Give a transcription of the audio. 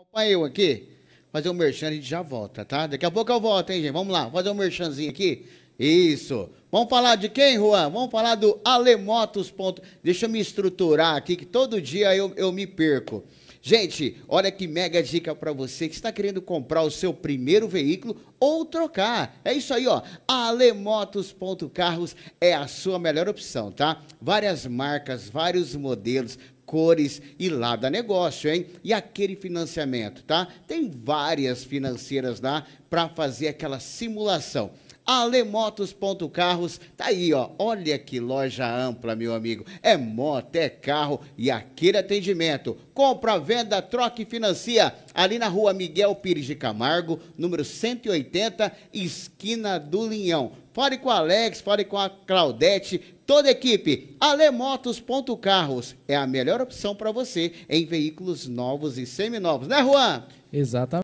Acompanha eu aqui, fazer um merchan, a gente já volta, tá? Daqui a pouco eu volto, hein, gente? Vamos lá, fazer um merchanzinho aqui. Isso. Vamos falar de quem, Juan? Vamos falar do Alemotos. Deixa eu me estruturar aqui, que todo dia eu, eu me perco. Gente, olha que mega dica para você que está querendo comprar o seu primeiro veículo ou trocar. É isso aí, ó. Alemotos.carros é a sua melhor opção, tá? Várias marcas, vários modelos, cores e lá dá negócio, hein? E aquele financiamento, tá? Tem várias financeiras lá para fazer aquela simulação alemotos.carros, tá aí, ó. Olha que loja ampla, meu amigo. É moto, é carro e aquele atendimento. Compra, venda, troca e financia. Ali na rua Miguel Pires de Camargo, número 180, esquina do Linhão. Fale com o Alex, fale com a Claudete, toda a equipe. Alemotos.carros é a melhor opção para você em veículos novos e seminovos, né, Juan? Exatamente.